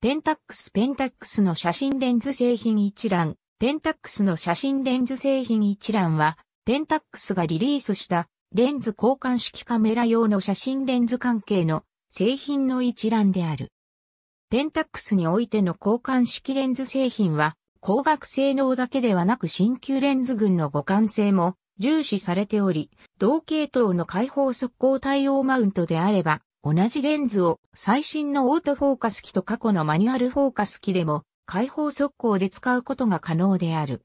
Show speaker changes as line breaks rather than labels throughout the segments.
ペンタックスペンタックスの写真レンズ製品一覧。ペンタックスの写真レンズ製品一覧は、ペンタックスがリリースしたレンズ交換式カメラ用の写真レンズ関係の製品の一覧である。ペンタックスにおいての交換式レンズ製品は、光学性能だけではなく新旧レンズ群の互換性も重視されており、同系統の開放速攻対応マウントであれば、同じレンズを最新のオートフォーカス機と過去のマニュアルフォーカス機でも開放速攻で使うことが可能である。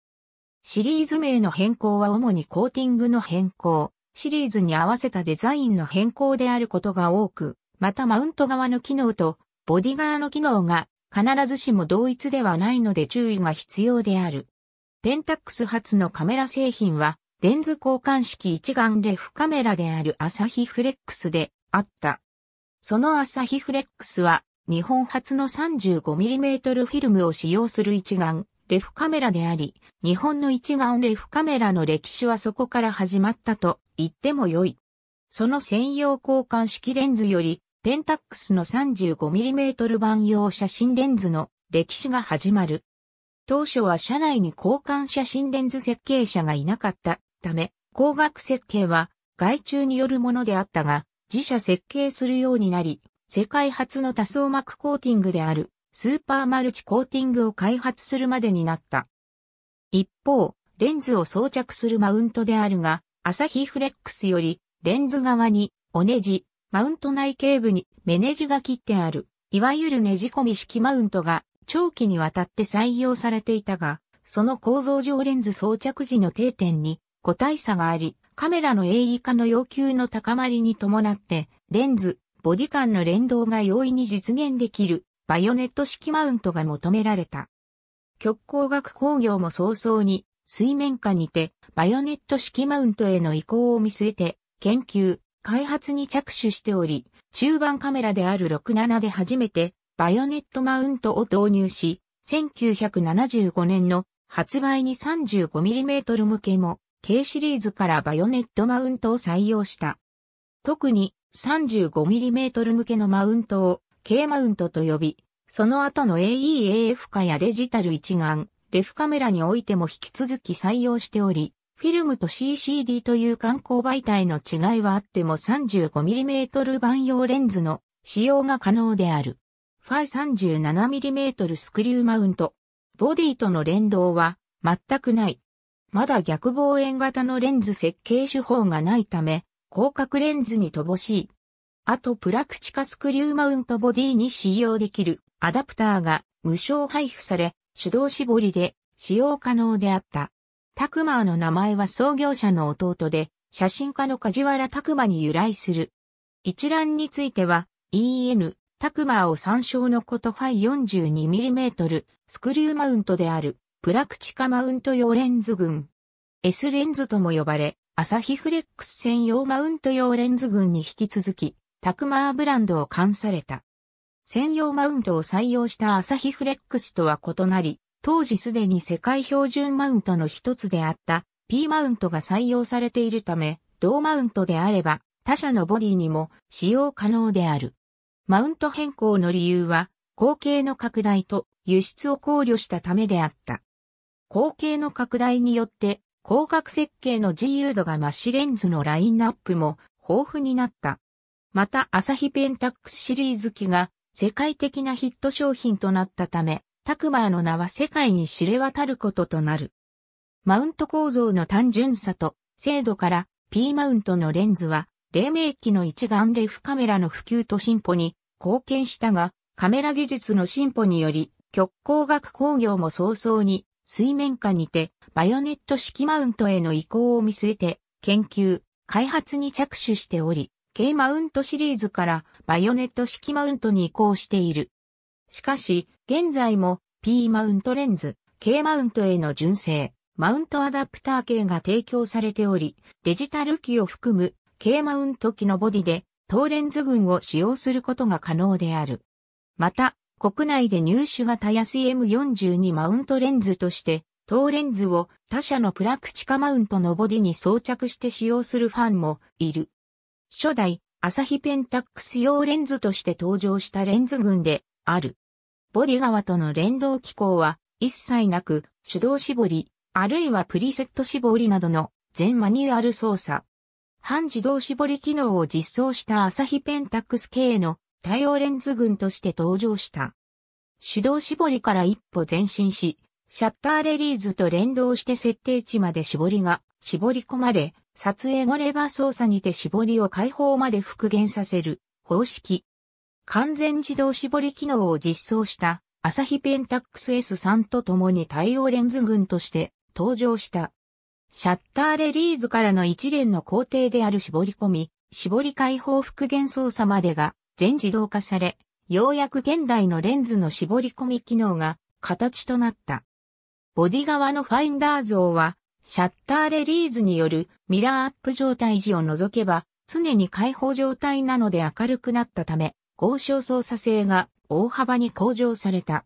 シリーズ名の変更は主にコーティングの変更、シリーズに合わせたデザインの変更であることが多く、またマウント側の機能とボディ側の機能が必ずしも同一ではないので注意が必要である。ペンタックス発のカメラ製品はレンズ交換式一眼レフカメラであるアサヒフレックスであった。その朝日フレックスは、日本初の 35mm フィルムを使用する一眼、レフカメラであり、日本の一眼レフカメラの歴史はそこから始まったと言ってもよい。その専用交換式レンズより、ペンタックスの 35mm 版用写真レンズの歴史が始まる。当初は社内に交換写真レンズ設計者がいなかったため、光学設計は外注によるものであったが、自社設計するようになり、世界初の多層膜コーティングであるスーパーマルチコーティングを開発するまでになった。一方、レンズを装着するマウントであるが、アサヒフレックスよりレンズ側におネジ、マウント内頸部に目ネジが切ってある、いわゆるネジ込み式マウントが長期にわたって採用されていたが、その構造上レンズ装着時の定点に個体差があり、カメラの鋭意化の要求の高まりに伴って、レンズ、ボディ間の連動が容易に実現できる、バイオネット式マウントが求められた。極光学工業も早々に、水面下にて、バイオネット式マウントへの移行を見据えて、研究、開発に着手しており、中盤カメラである67で初めて、バイオネットマウントを導入し、1975年の発売に 35mm 向けも K シリーズからバヨネットマウントを採用した。特に 35mm 向けのマウントを K マウントと呼び、その後の AEAF 化やデジタル一眼、レフカメラにおいても引き続き採用しており、フィルムと CCD という観光媒体の違いはあっても 35mm 万用レンズの使用が可能である。ファイ 37mm スクリューマウント。ボディとの連動は全くない。まだ逆望遠型のレンズ設計手法がないため、広角レンズに乏しい。あとプラクチカスクリューマウントボディに使用できるアダプターが無償配布され、手動絞りで使用可能であった。タクマーの名前は創業者の弟で、写真家の梶原拓馬に由来する。一覧については、EN、タクマーを参照のことファイ 42mm スクリューマウントである。プラクチカマウント用レンズ群。S レンズとも呼ばれ、アサヒフレックス専用マウント用レンズ群に引き続き、タクマーブランドを冠された。専用マウントを採用したアサヒフレックスとは異なり、当時すでに世界標準マウントの一つであった P マウントが採用されているため、同マウントであれば他社のボディにも使用可能である。マウント変更の理由は、後継の拡大と輸出を考慮したためであった。光景の拡大によって、光学設計の自由度がマッシレンズのラインナップも豊富になった。また、アサヒペンタックスシリーズ機が世界的なヒット商品となったため、タクマーの名は世界に知れ渡ることとなる。マウント構造の単純さと精度から P マウントのレンズは黎明期の一眼レフカメラの普及と進歩に貢献したが、カメラ技術の進歩により、極光学工業も早々に水面下にて、バイオネット式マウントへの移行を見据えて、研究、開発に着手しており、K マウントシリーズからバイオネット式マウントに移行している。しかし、現在も P マウントレンズ、K マウントへの純正、マウントアダプター系が提供されており、デジタル機を含む K マウント機のボディで、等レンズ群を使用することが可能である。また、国内で入手がたやすい M42 マウントレンズとして、当レンズを他社のプラクチカマウントのボディに装着して使用するファンもいる。初代、アサヒペンタックス用レンズとして登場したレンズ群である。ボディ側との連動機構は一切なく、手動絞り、あるいはプリセット絞りなどの全マニュアル操作。半自動絞り機能を実装したアサヒペンタックス系の対応レンズ群として登場した。手動絞りから一歩前進し、シャッターレリーズと連動して設定値まで絞りが絞り込まれ、撮影後レバー操作にて絞りを解放まで復元させる方式。完全自動絞り機能を実装したアサヒペンタックス S3 と共に対応レンズ群として登場した。シャッターレリーズからの一連の工程である絞り込み、絞り解放復元操作までが全自動化され、ようやく現代のレンズの絞り込み機能が形となった。ボディ側のファインダー像は、シャッターレリーズによるミラーアップ状態時を除けば、常に開放状態なので明るくなったため、合掌操作性が大幅に向上された。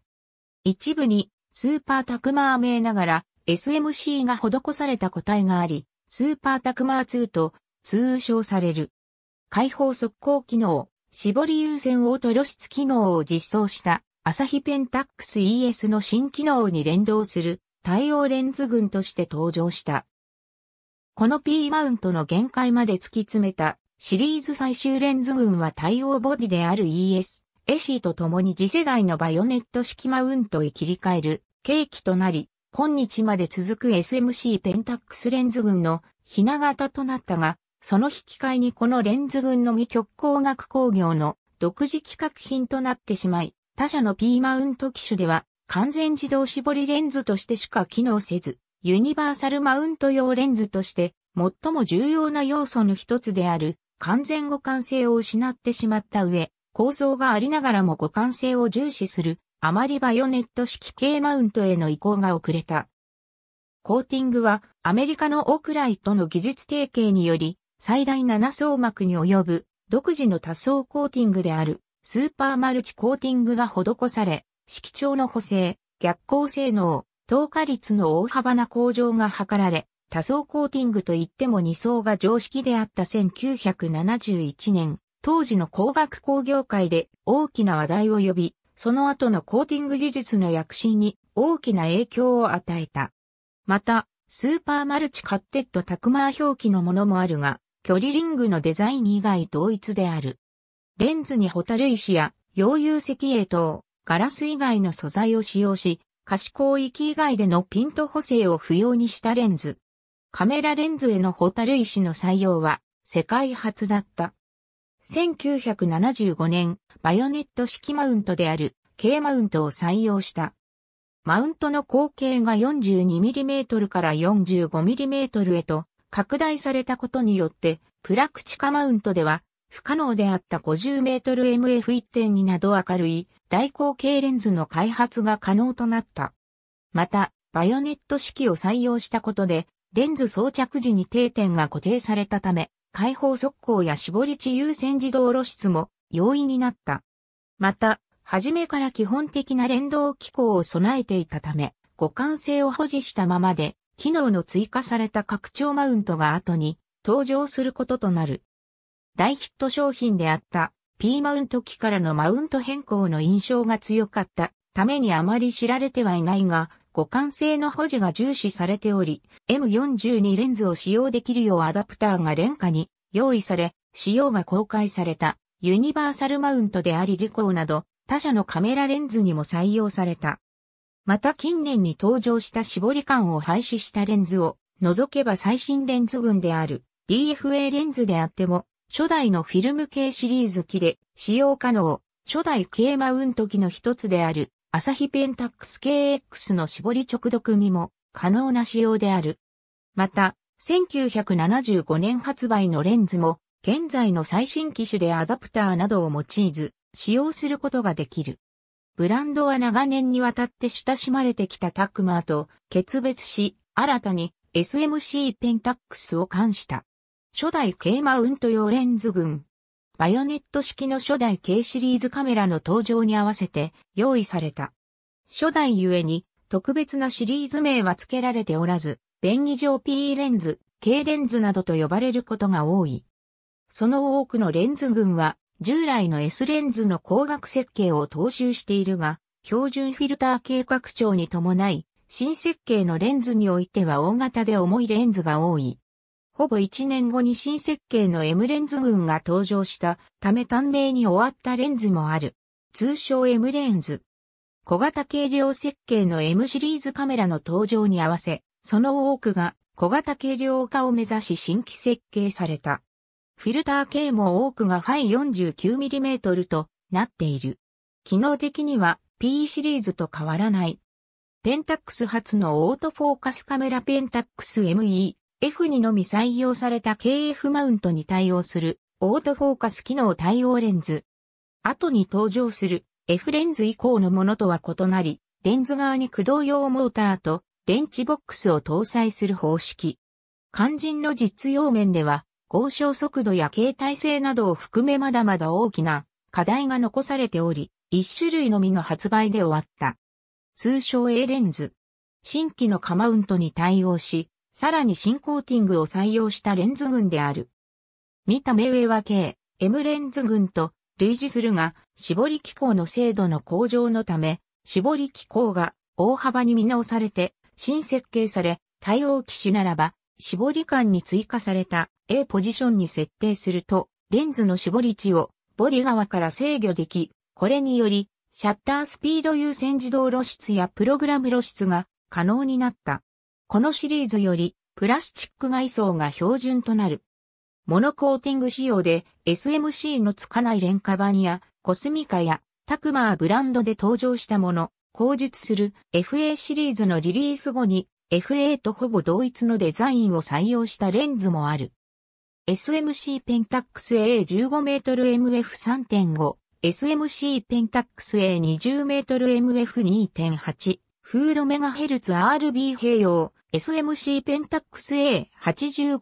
一部にスーパータクマー名ながら SMC が施された個体があり、スーパータクマー2と通称される。開放速攻機能、絞り優先オート露出機能を実装したアサヒペンタックス ES の新機能に連動する対応レンズ群として登場した。この P マウントの限界まで突き詰めたシリーズ最終レンズ群は対応ボディである ES、エシーと共に次世代のバイオネット式マウントへ切り替える契機となり、今日まで続く SMC ペンタックスレンズ群のひな型となったが、その引き換えにこのレンズ群のみ極光学工業の独自企画品となってしまい、他社の P マウント機種では完全自動絞りレンズとしてしか機能せず、ユニバーサルマウント用レンズとして最も重要な要素の一つである完全互換性を失ってしまった上、構造がありながらも互換性を重視する、あまりバイオネット式系マウントへの移行が遅れた。コーティングはアメリカのオークライとの技術提携により最大7層膜に及ぶ独自の多層コーティングであるスーパーマルチコーティングが施され、色調の補正、逆光性能、透過率の大幅な向上が図られ、多層コーティングといっても2層が常識であった1971年、当時の工学工業界で大きな話題を呼び、その後のコーティング技術の躍進に大きな影響を与えた。また、スーパーマルチカッテッドタクマー表記のものもあるが、距離リングのデザイン以外同一である。レンズにホタル石や溶融石英等、ガラス以外の素材を使用し、可視光域以外でのピント補正を不要にしたレンズ。カメラレンズへのホタル石の採用は世界初だった。1975年、バヨネット式マウントである K マウントを採用した。マウントの口径が 42mm から 45mm へと拡大されたことによって、プラクチカマウントでは、不可能であった50メートル MF1.2 など明るい大口径レンズの開発が可能となった。また、バイオネット式を採用したことで、レンズ装着時に定点が固定されたため、開放速攻や絞り値優先自動露出も容易になった。また、初めから基本的な連動機構を備えていたため、互換性を保持したままで、機能の追加された拡張マウントが後に登場することとなる。大ヒット商品であった P マウント機からのマウント変更の印象が強かったためにあまり知られてはいないが、互換性の保持が重視されており、M42 レンズを使用できるようアダプターが廉価に用意され、仕様が公開されたユニバーサルマウントでありリコーなど他社のカメラレンズにも採用された。また近年に登場した絞り感を廃止したレンズを除けば最新レンズ群である DFA レンズであっても初代のフィルム系シリーズ機で使用可能初代 K マウント機の一つであるアサヒペンタックス KX の絞り直読みも可能な仕様である。また、1975年発売のレンズも現在の最新機種でアダプターなどを用いず使用することができる。ブランドは長年にわたって親しまれてきたタクマーと決別し、新たに SMC ペンタックスを冠した。初代 K マウント用レンズ群。バヨネット式の初代 K シリーズカメラの登場に合わせて用意された。初代ゆえに特別なシリーズ名は付けられておらず、便宜上 P レンズ、K レンズなどと呼ばれることが多い。その多くのレンズ群は従来の S レンズの光学設計を踏襲しているが、標準フィルター計画長に伴い、新設計のレンズにおいては大型で重いレンズが多い。ほぼ1年後に新設計の M レンズ群が登場したため短命に終わったレンズもある。通称 M レンズ。小型軽量設計の M シリーズカメラの登場に合わせ、その多くが小型軽量化を目指し新規設計された。フィルター系も多くがファイ 49mm となっている。機能的には P シリーズと変わらない。ペンタックス初のオートフォーカスカメラペンタックス ME f にのみ採用された KF マウントに対応するオートフォーカス機能対応レンズ。後に登場する F レンズ以降のものとは異なり、レンズ側に駆動用モーターと電池ボックスを搭載する方式。肝心の実用面では合唱速度や形態性などを含めまだまだ大きな課題が残されており、一種類のみの発売で終わった。通称 A レンズ。新規のカマウントに対応し、さらに新コーティングを採用したレンズ群である。見た目上は K、M レンズ群と類似するが、絞り機構の精度の向上のため、絞り機構が大幅に見直されて、新設計され、対応機種ならば、絞り感に追加された A ポジションに設定すると、レンズの絞り値をボディ側から制御でき、これにより、シャッタースピード優先自動露出やプログラム露出が可能になった。このシリーズより、プラスチック外装が標準となる。モノコーティング仕様で SMC のつかない廉価版やコスミカやタクマーブランドで登場したもの、工術する FA シリーズのリリース後に FA とほぼ同一のデザインを採用したレンズもある。SMC ペンタックス A15mmMF3.5、SMC ペンタックス A20mmMF2.8、フードメガヘルツ RB 併用、SMC ペンタックス A85mmF1.4、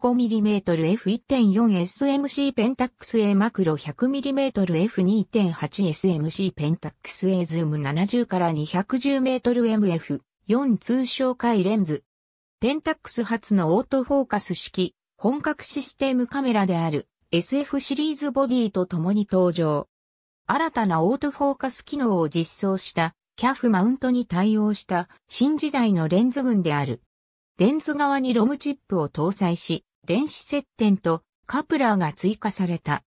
SMC ペンタックス A マクロ 100mmF2.8、SMC ペンタックス A ズーム70から2 1 0 m m f 4通称回レンズ。ペンタックス初のオートフォーカス式、本格システムカメラである SF シリーズボディと共に登場。新たなオートフォーカス機能を実装したキャフマウントに対応した新時代のレンズ群である。レンズ側にロムチップを搭載し、電子接点とカプラーが追加された。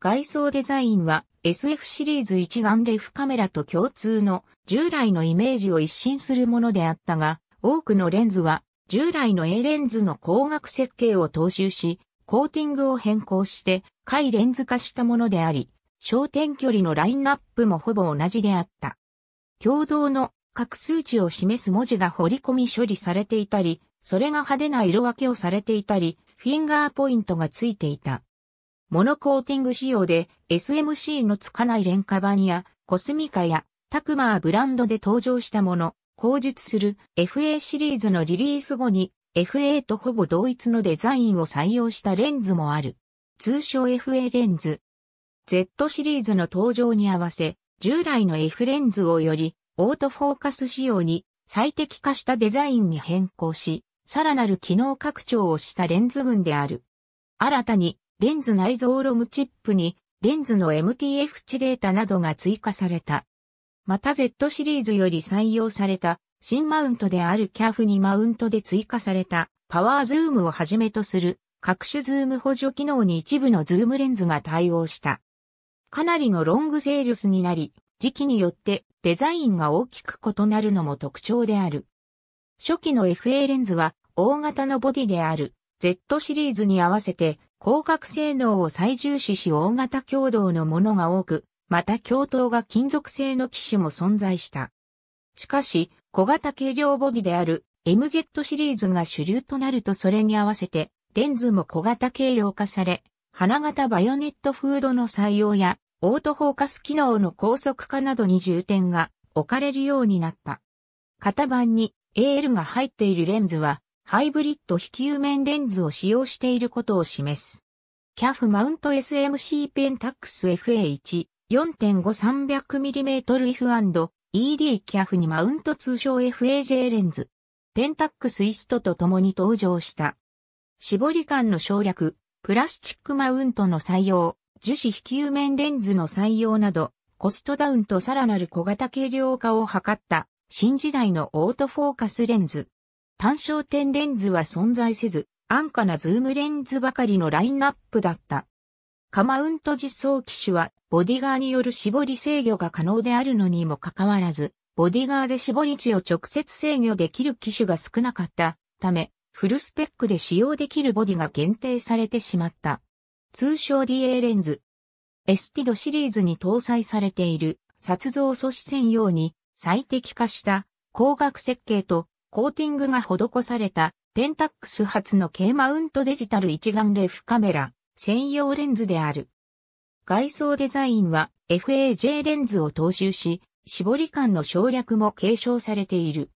外装デザインは SF シリーズ一眼レフカメラと共通の従来のイメージを一新するものであったが、多くのレンズは従来の A レンズの光学設計を踏襲し、コーティングを変更して回レンズ化したものであり、焦点距離のラインナップもほぼ同じであった。共同の各数値を示す文字が彫り込み処理されていたり、それが派手な色分けをされていたり、フィンガーポイントがついていた。モノコーティング仕様で SMC のつかない廉価版やコスミカやタクマーブランドで登場したもの、後述する FA シリーズのリリース後に FA とほぼ同一のデザインを採用したレンズもある。通称 FA レンズ。Z シリーズの登場に合わせ、従来の F レンズをよりオートフォーカス仕様に最適化したデザインに変更し、さらなる機能拡張をしたレンズ群である。新たにレンズ内蔵ロムチップに、レンズの MTF 値データなどが追加された。また Z シリーズより採用された新マウントであるキャフにマウントで追加されたパワーズームをはじめとする各種ズーム補助機能に一部のズームレンズが対応した。かなりのロングセールスになり、時期によってデザインが大きく異なるのも特徴である。初期の FA レンズは大型のボディである Z シリーズに合わせて広角性能を最重視し大型共同のものが多く、また共頭が金属製の機種も存在した。しかし、小型軽量ボディである MZ シリーズが主流となるとそれに合わせて、レンズも小型軽量化され、花形バヨネットフードの採用や、オートフォーカス機能の高速化などに重点が置かれるようになった。型番に AL が入っているレンズは、ハイブリッド非球面レンズを使用していることを示す。CAF マウント SMC ペンタックス FA1 4.5300mm F&ED CAF にマウント通称 FAJ レンズ。ペンタックスイストと共に登場した。絞り感の省略、プラスチックマウントの採用、樹脂非球面レンズの採用など、コストダウンとさらなる小型軽量化を図った新時代のオートフォーカスレンズ。単焦点レンズは存在せず、安価なズームレンズばかりのラインナップだった。カマウント実装機種は、ボディガーによる絞り制御が可能であるのにもかかわらず、ボディガーで絞り値を直接制御できる機種が少なかったため、フルスペックで使用できるボディが限定されてしまった。通称 DA レンズ。エスティドシリーズに搭載されている、撮像素子専用に最適化した光学設計とコーティングが施された、ペンタックス発の K マウントデジタル一眼レフカメラ、専用レンズである。外装デザインは FAJ レンズを踏襲し、絞り感の省略も継承されている。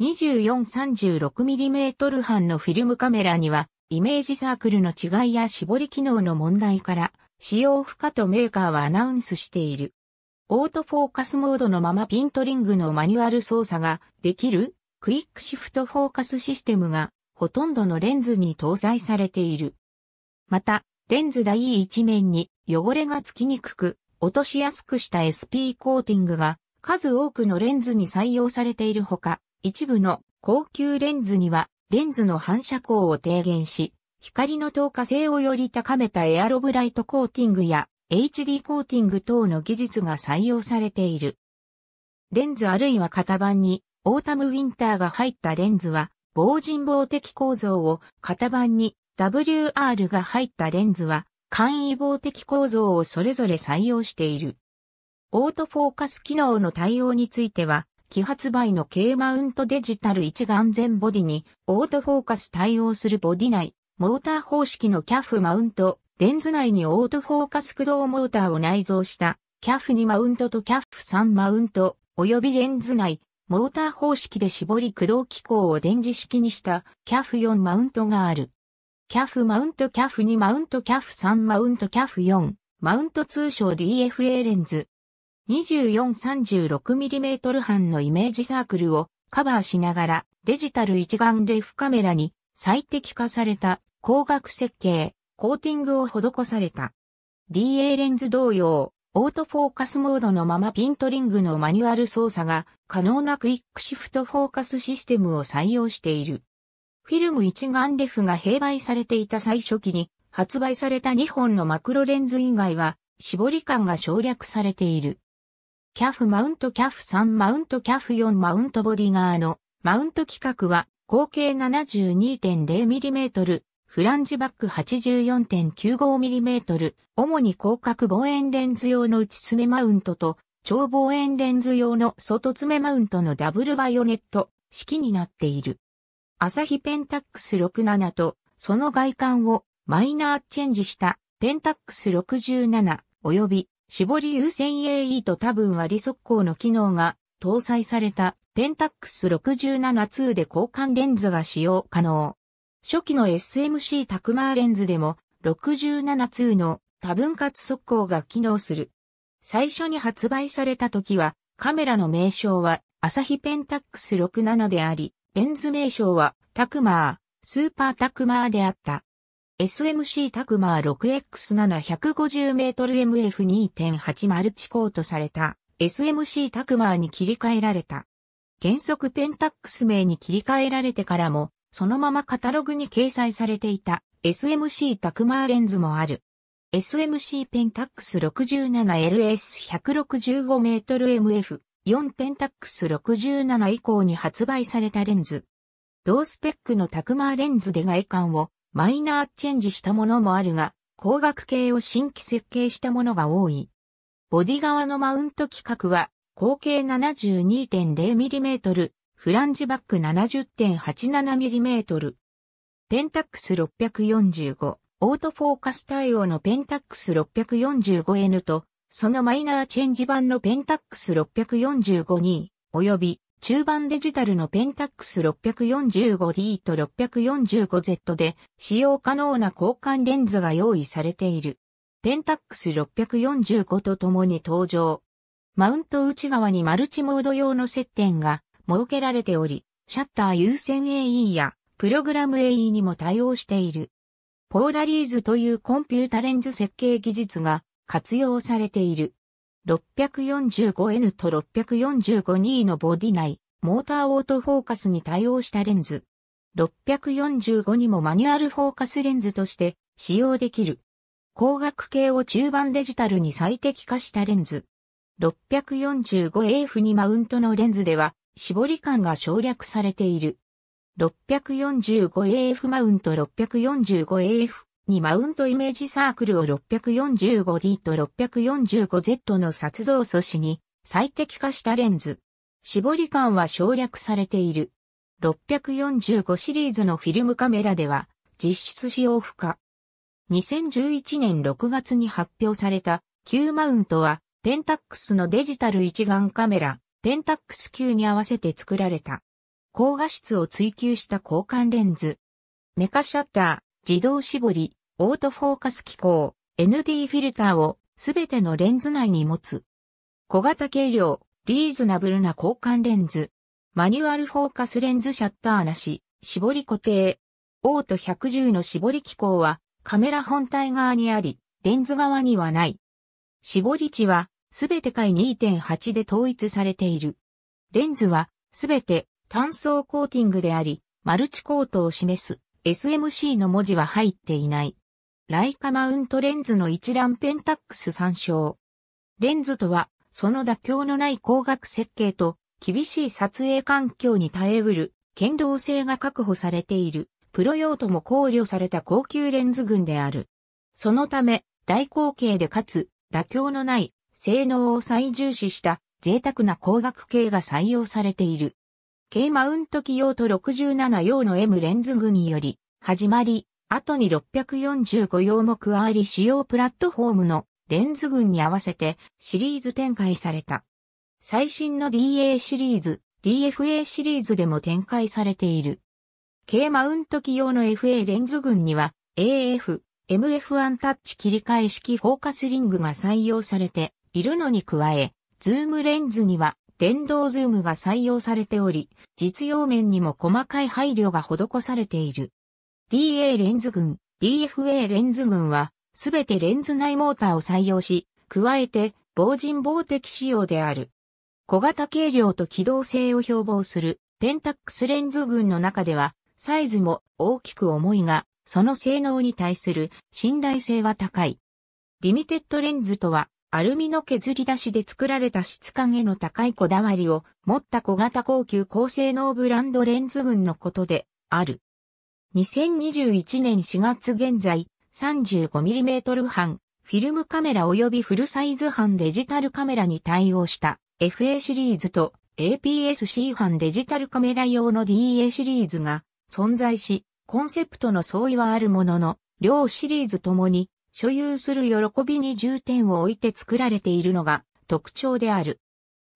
2436mm 半のフィルムカメラには、イメージサークルの違いや絞り機能の問題から、使用不可とメーカーはアナウンスしている。オートフォーカスモードのままピントリングのマニュアル操作ができるクイックシフトフォーカスシステムがほとんどのレンズに搭載されている。また、レンズ台一面に汚れがつきにくく、落としやすくした SP コーティングが数多くのレンズに採用されているほか、一部の高級レンズにはレンズの反射光を低減し、光の透過性をより高めたエアロブライトコーティングや HD コーティング等の技術が採用されている。レンズあるいは型番にオータムウィンターが入ったレンズは、防塵防的構造を、型番に WR が入ったレンズは、簡易防的構造をそれぞれ採用している。オートフォーカス機能の対応については、既発売の K マウントデジタル一眼全ボディにオートフォーカス対応するボディ内、モーター方式のキャフマウント、レンズ内にオートフォーカス駆動モーターを内蔵した、キャフ2マウントとキャ f 3マウント、及びレンズ内、モーター方式で絞り駆動機構を電磁式にしたキャフ4マウントがある。キャフマウントキャフ2マウントキャフ3マウントキャフ4マウント通称 DFA レンズ。2436mm 半のイメージサークルをカバーしながらデジタル一眼レフカメラに最適化された光学設計、コーティングを施された。DA レンズ同様、オートフォーカスモードのままピントリングのマニュアル操作が可能なクイックシフトフォーカスシステムを採用している。フィルム一眼レフが併売されていた最初期に発売された2本のマクロレンズ以外は絞り感が省略されている。キャフマウントキャフ3マウントキャフ4マウントボディ側のマウント規格は合計 72.0mm フランジバック 84.95mm、主に広角望遠レンズ用の内爪マウントと、超望遠レンズ用の外爪マウントのダブルバイオネット式になっている。アサヒペンタックス67と、その外観をマイナーチェンジしたペンタックス67よび絞り優先 AE と多分割速攻の機能が搭載されたペンタックス67-2で交換レンズが使用可能。初期の SMC タクマーレンズでも67通の多分割速攻が機能する。最初に発売された時はカメラの名称はアサヒペンタックス67であり、レンズ名称はタクマー、スーパータクマーであった。SMC タクマー6 x 7 1 5 0ト m m f 2 8マルチコートされた SMC タクマーに切り替えられた。原則ペンタックス名に切り替えられてからもそのままカタログに掲載されていた SMC タクマーレンズもある。SMC ペンタックス 67LS165mmF4 ペンタックス67以降に発売されたレンズ。同スペックのタクマーレンズで外観をマイナーチェンジしたものもあるが、光学系を新規設計したものが多い。ボディ側のマウント規格は、口径 72.0mm、フランジバック 70.87mm。ペンタックス645、オートフォーカス対応のペンタックス 645N と、そのマイナーチェンジ版のペンタックス6 4 5お及び中盤デジタルのペンタックス 645D と 645Z で使用可能な交換レンズが用意されている。ペンタックス645と共に登場。マウント内側にマルチモード用の接点が設けられており、シャッター優先 AE やプログラム AE にも対応している。ポーラリーズというコンピュータレンズ設計技術が活用されている。645N と 645E のボディ内、モーターオートフォーカスに対応したレンズ。645にもマニュアルフォーカスレンズとして使用できる。光学系を中盤デジタルに最適化したレンズ。645AF にマウントのレンズでは、絞り感が省略されている。645AF マウント 645AF にマウントイメージサークルを 645D と 645Z の撮像素子に最適化したレンズ。絞り感は省略されている。645シリーズのフィルムカメラでは実質使用不可。2011年6月に発表された Q マウントはペンタックスのデジタル一眼カメラペンタックス級に合わせて作られた。高画質を追求した交換レンズ。メカシャッター、自動絞り、オートフォーカス機構、ND フィルターをすべてのレンズ内に持つ。小型軽量、リーズナブルな交換レンズ。マニュアルフォーカスレンズシャッターなし、絞り固定。オート110の絞り機構はカメラ本体側にあり、レンズ側にはない。絞り値はすべて解2.8で統一されている。レンズは、すべて単層コーティングであり、マルチコートを示す SMC の文字は入っていない。ライカマウントレンズの一覧ペンタックス参照。レンズとは、その妥協のない光学設計と、厳しい撮影環境に耐えうる、剣道性が確保されている、プロ用途も考慮された高級レンズ群である。そのため、大口径でかつ、妥協のない性能を最重視した贅沢な光学系が採用されている。K マウント機用と67用の M レンズ具により、始まり、後に645用目あり主要プラットフォームのレンズ群に合わせてシリーズ展開された。最新の DA シリーズ、DFA シリーズでも展開されている。K マウント機用の FA レンズ群には AF、MF1 タッチ切り替え式フォーカスリングが採用されているのに加え、ズームレンズには電動ズームが採用されており、実用面にも細かい配慮が施されている。DA レンズ群、DFA レンズ群は、すべてレンズ内モーターを採用し、加えて、防塵防的仕様である。小型軽量と機動性を標榜する、ペンタックスレンズ群の中では、サイズも大きく重いが、その性能に対する信頼性は高い。リミテッドレンズとは、アルミの削り出しで作られた質感への高いこだわりを持った小型高級高性能ブランドレンズ群のことである。2021年4月現在 35mm 版フィルムカメラ及びフルサイズ版デジタルカメラに対応した FA シリーズと APS-C 版デジタルカメラ用の DA シリーズが存在し、コンセプトの相違はあるものの、両シリーズともに所有する喜びに重点を置いて作られているのが特徴である。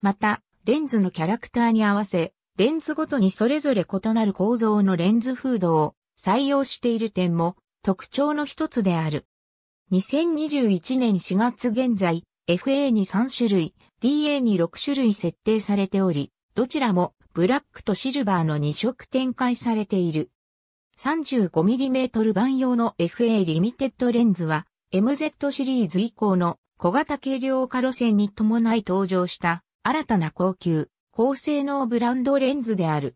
また、レンズのキャラクターに合わせ、レンズごとにそれぞれ異なる構造のレンズフードを採用している点も特徴の一つである。2021年4月現在、FA に3種類、DA に6種類設定されており、どちらもブラックとシルバーの2色展開されている。35mm 版用の FA リミテッドレンズは MZ シリーズ以降の小型軽量化路線に伴い登場した新たな高級、高性能ブランドレンズである。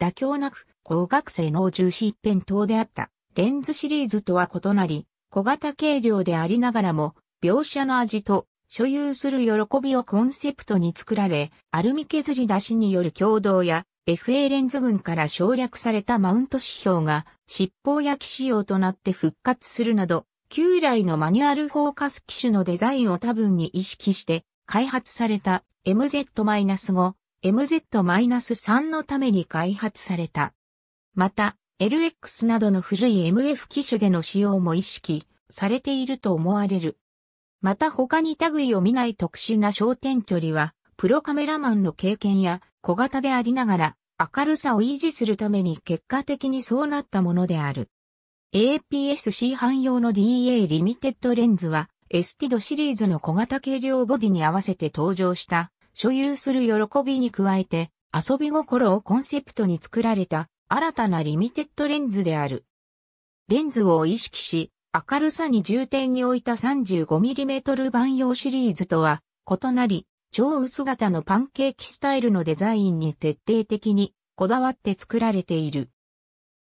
妥協なく高学性能重視一辺倒であったレンズシリーズとは異なり、小型軽量でありながらも描写の味と所有する喜びをコンセプトに作られ、アルミ削り出しによる共同や FA レンズ群から省略されたマウント指標が尻尾焼き仕様となって復活するなど、旧来のマニュアルフォーカス機種のデザインを多分に意識して開発された MZ-5、MZ-3 のために開発された。また、LX などの古い MF 機種での使用も意識されていると思われる。また他に類を見ない特殊な焦点距離は、プロカメラマンの経験や小型でありながら、明るさを維持するために結果的にそうなったものである。APS-C 汎用の DA リミテッドレンズは、エスティドシリーズの小型軽量ボディに合わせて登場した、所有する喜びに加えて、遊び心をコンセプトに作られた、新たなリミテッドレンズである。レンズを意識し、明るさに重点に置いた 35mm 版用シリーズとは異なり、超薄型のパンケーキスタイルのデザインに徹底的にこだわって作られている。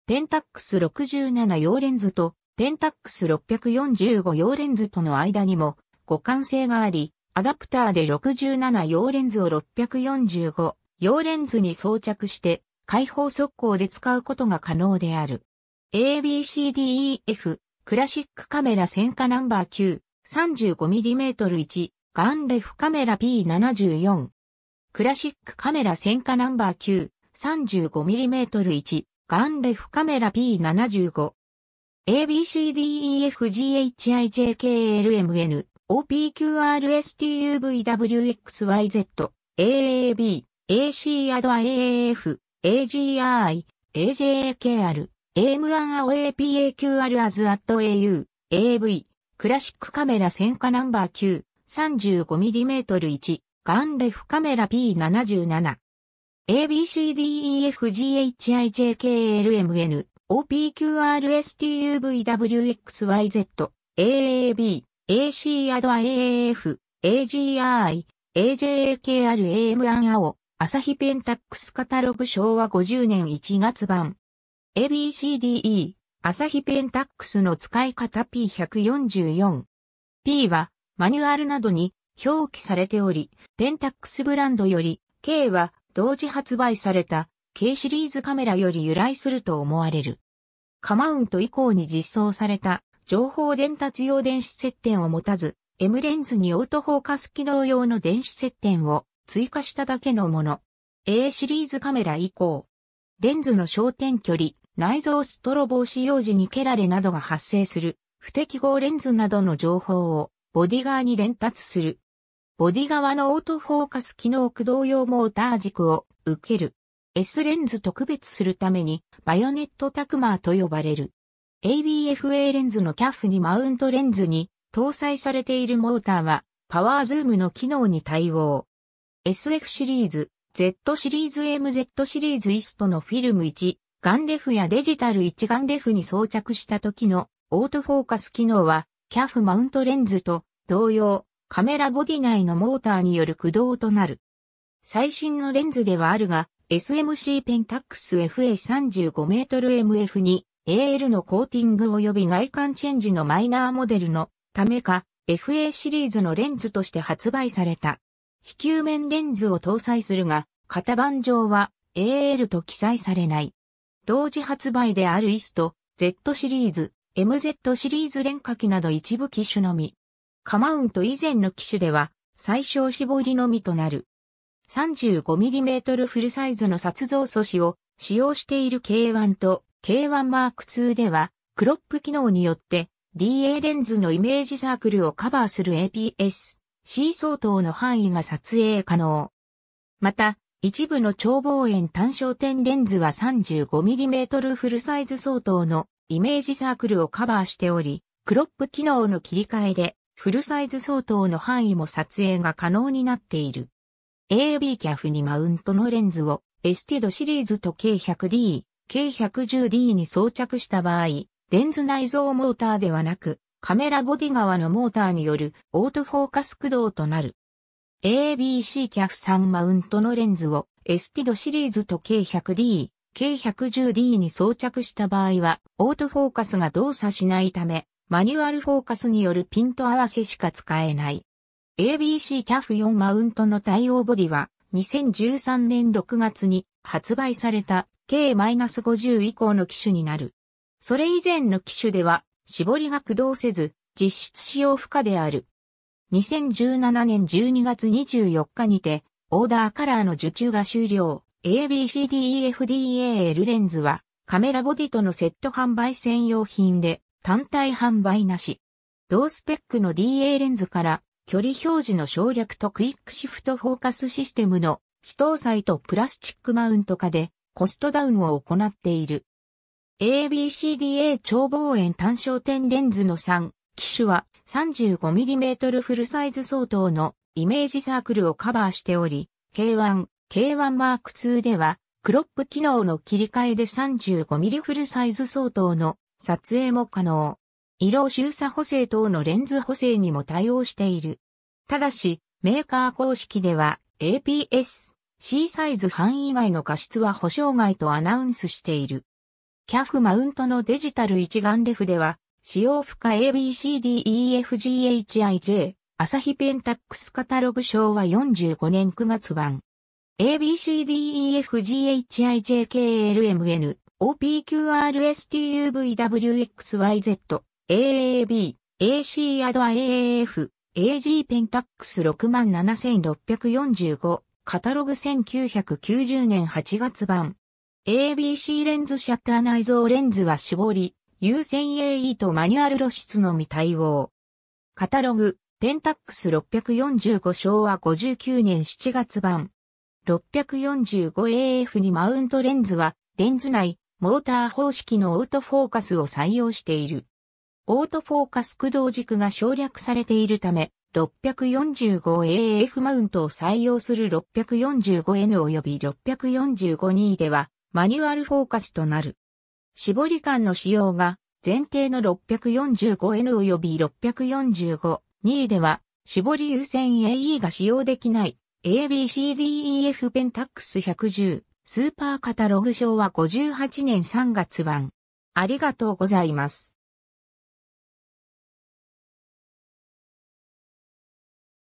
ペンタックス67用レンズとペンタックス645用レンズとの間にも互換性があり、アダプターで67用レンズを645用レンズに装着して開放速攻で使うことが可能である。ABCDEF クラシックカメラ戦火ナンバー9 35mm1 ガンレフカメラ P74 クラシックカメラ戦火ナンバー9 35mm1 ガンレフカメラ P75。ABCDEFGHIJKLMN OPQRSTUVWXYZ AAB AC アド AAF AGI AJKR AM1AOAPAQR as at AU AV クラシックカメラ戦火ナンバー9 35mm1 ガンレフカメラ P77 ABCDEFGHIJKLMN OPQRSTUVWXYZ AAB AC アド AAF AGI AJAKRAM 青朝日ペンタックスカタログ昭和50年1月版 ABCDE 朝日ペンタックスの使い方 P144 P はマニュアルなどに表記されており、ペンタックスブランドより K は同時発売された K シリーズカメラより由来すると思われる。カマウント以降に実装された情報伝達用電子接点を持たず、M レンズにオートフォーカス機能用の電子接点を追加しただけのもの。A シリーズカメラ以降、レンズの焦点距離、内蔵ストロボを使用時にケラレなどが発生する不適合レンズなどの情報をボディ側に伝達するボディ側のオートフォーカス機能駆動用モーター軸を受ける。S レンズ特別するためにバヨネットタクマーと呼ばれる。ABFA レンズのキャフにマウントレンズに搭載されているモーターはパワーズームの機能に対応。SF シリーズ、Z シリーズ MZ シリーズイストのフィルム1、ガンレフやデジタル1ガンレフに装着した時のオートフォーカス機能はキャフマウントレンズと同様カメラボディ内のモーターによる駆動となる。最新のレンズではあるが、SMC ペンタックス FA35mmF に AL のコーティング及び外観チェンジのマイナーモデルのためか FA シリーズのレンズとして発売された。非球面レンズを搭載するが、型番上は AL と記載されない。同時発売であるイスト、Z シリーズ、MZ シリーズ連火機など一部機種のみ。カマウント以前の機種では、最小絞りのみとなる。35mm フルサイズの撮像素子を使用している K1 と k 1マーク2では、クロップ機能によって DA レンズのイメージサークルをカバーする APS-C 相当の範囲が撮影可能。また、一部の超望遠単焦点レンズは 35mm フルサイズ相当のイメージサークルをカバーしており、クロップ機能の切り替えでフルサイズ相当の範囲も撮影が可能になっている。AB キャフにマウントのレンズをエスティドシリーズと K100D、K110D に装着した場合、レンズ内蔵モーターではなく、カメラボディ側のモーターによるオートフォーカス駆動となる。ABC キャフ3マウントのレンズをエスティドシリーズと K100D、K110D に装着した場合はオートフォーカスが動作しないためマニュアルフォーカスによるピント合わせしか使えない。ABC キャフ4マウントの対応ボディは2013年6月に発売された K-50 以降の機種になる。それ以前の機種では絞りが駆動せず実質使用不可である。2017年12月24日にてオーダーカラーの受注が終了。ABCDEFDAL レンズはカメラボディとのセット販売専用品で単体販売なし。同スペックの DA レンズから距離表示の省略とクイックシフトフォーカスシステムの非搭載とプラスチックマウント化でコストダウンを行っている。ABCDA 超望遠単焦点レンズの3機種は 35mm フルサイズ相当のイメージサークルをカバーしており、K1、k 1マーク2ではクロップ機能の切り替えで 35mm フルサイズ相当の撮影も可能。色収差補正等のレンズ補正にも対応している。ただし、メーカー公式では APS、C サイズ範囲外の画質は保証外とアナウンスしている。CAF マウントのデジタル一眼レフでは、使用負荷 ABCDEFGHIJ、朝日ペンタックスカタログ賞は45年9月版。ABCDEFGHIJKLMN、OPQRSTUVWXYZ、AAB、AC アド AAF、AG ペンタックス67645、カタログ1990年8月版。ABC レンズシャッター内蔵レンズは絞り、優先 AE とマニュアル露出のみ対応。カタログ、ペンタックス645昭和59年7月版。645AF にマウントレンズは、レンズ内、モーター方式のオートフォーカスを採用している。オートフォーカス駆動軸が省略されているため、645AF マウントを採用する 645N 及び645-2では、マニュアルフォーカスとなる。絞り感の使用が、前提の 645N 及び645-2では、絞り優先 AE が使用できない ABCDEF ペンタックス110スーパーカタログ賞は58年3月版。ありがとうございます。